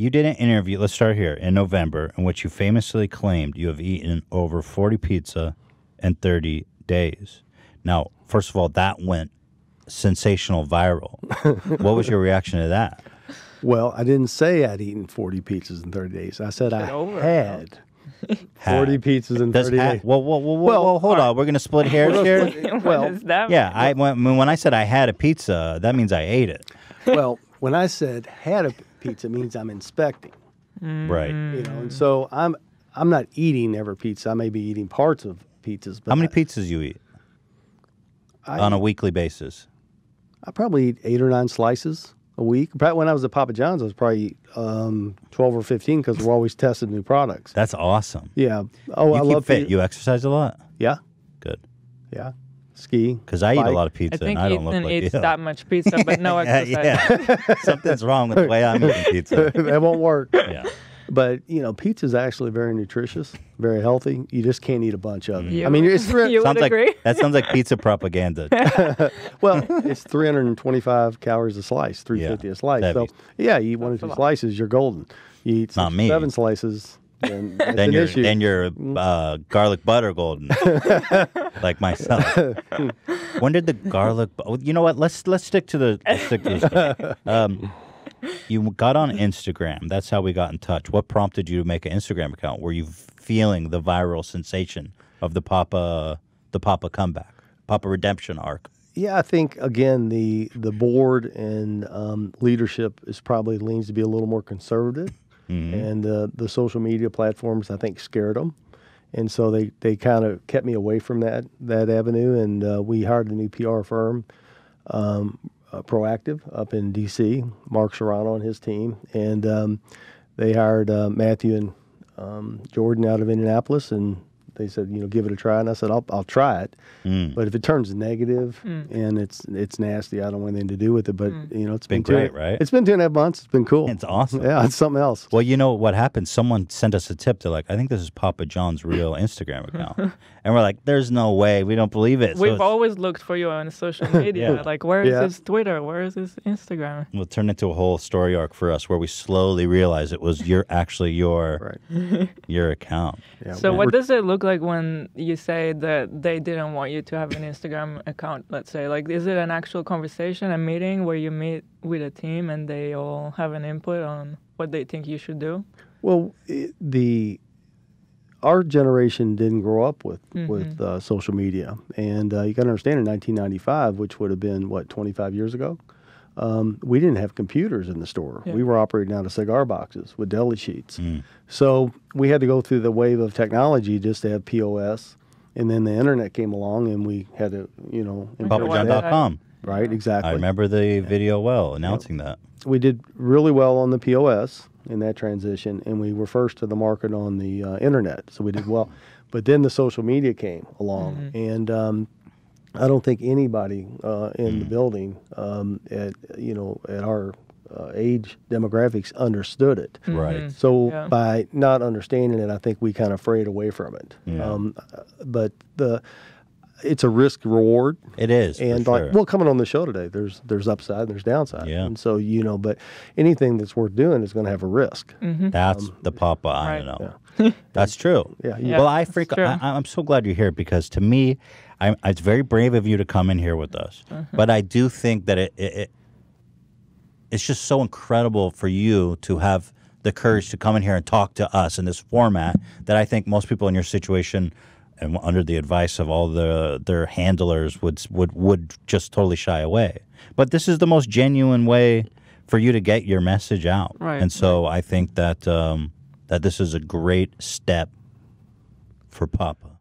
You did an interview, let's start here, in November, in which you famously claimed you have eaten over 40 pizza in 30 days. Now, first of all, that went sensational viral. what was your reaction to that? Well, I didn't say I'd eaten 40 pizzas in 30 days. I said I over. had. 40 pizzas in 30 days. Well, well, well, well, hold on. We're going to split hairs here. well, yeah, I, when, when I said I had a pizza, that means I ate it. Well, when I said had a pizza means I'm inspecting. Mm. Right. You know, and so I'm I'm not eating every pizza. I may be eating parts of pizzas. But How many I, pizzas you eat I on a weekly basis? I probably eat eight or nine slices a week. Probably when I was at Papa John's, I was probably um, twelve or fifteen because we're always testing new products. That's awesome. Yeah. Oh, you I love fit. Pizza. You exercise a lot. Yeah. Good. Yeah ski. Because I eat a lot of pizza I think and I don't Ethan look like eats you. that much pizza, but no exercise. yeah. Something's wrong with the way I'm eating pizza. It won't work. Yeah. But you know, pizza is actually very nutritious, very healthy. You just can't eat a bunch of it. Mm. You I mean, it's three, you sounds would agree. like that sounds like pizza propaganda. well, it's 325 calories a slice, 350 yeah, a slice. So heavy. yeah, you eat one or two slices, you're golden. You eat six, seven slices, then, then you're issue. then you're mm. uh, garlic butter golden, like myself. when did the garlic? you know what? Let's let's stick to the let's stick to the um, you got on Instagram. That's how we got in touch. What prompted you to make an Instagram account? Were you feeling the viral sensation of the Papa the Papa comeback, Papa redemption arc? Yeah, I think again the the board and um, leadership is probably leans to be a little more conservative. Mm-hmm. And the, the social media platforms, I think, scared them. And so they, they kind of kept me away from that, that avenue. And uh, we hired a new PR firm, um, uh, Proactive, up in D.C., Mark Serrano and his team. And um, they hired uh, Matthew and um, Jordan out of Indianapolis. And they said, you know, give it a try. And I said, I'll, I'll try it. Mm. But if it turns negative mm. and it's it's nasty, I don't want anything to do with it. But, mm. you know, it's been, been great, two, right? It's been two and a half months. It's been cool. It's awesome. Yeah, it's something else. Well, you know what happened? Someone sent us a tip. They're like, I think this is Papa John's real Instagram account. and we're like, there's no way. We don't believe it. We've always looked for you on social media. yeah. Like, where is yeah. his Twitter? Where is his Instagram? We'll turn into a whole story arc for us where we slowly realize it was your actually your, right. your account. Yeah, so, what does it look like? like when you say that they didn't want you to have an Instagram account, let's say? Like, is it an actual conversation, a meeting where you meet with a team and they all have an input on what they think you should do? Well, it, the our generation didn't grow up with mm-hmm. with uh, social media, and uh, you got to understand in 1995, which would have been what 25 years ago um, we didn't have computers in the store. Yeah. We were operating out of cigar boxes with deli sheets. Mm. So we had to go through the wave of technology just to have POS. And then the internet came along and we had to, you know, PapaJohn.com. Right, exactly. I remember the video well announcing yep. that. We did really well on the POS in that transition, and we were first to the market on the uh, internet. So we did well. but then the social media came along, mm-hmm. and um, I don't think anybody uh, in mm. the building um, at you know at our uh, age demographics understood it. Mm-hmm. Right. So yeah. by not understanding it, I think we kind of frayed away from it. Yeah. Um, uh, but the it's a risk reward. It is, and like sure. well, coming on the show today, there's there's upside and there's downside. Yeah, and so you know, but anything that's worth doing is going to have a risk. Mm-hmm. That's um, the papa I right. know. Yeah. that's true. Yeah. yeah well, I freak. I, I'm so glad you're here because to me, I'm, it's very brave of you to come in here with us. Mm-hmm. But I do think that it, it, it it's just so incredible for you to have the courage to come in here and talk to us in this format that I think most people in your situation and under the advice of all the their handlers would would would just totally shy away. But this is the most genuine way for you to get your message out. Right. And so I think that um, that this is a great step for Papa.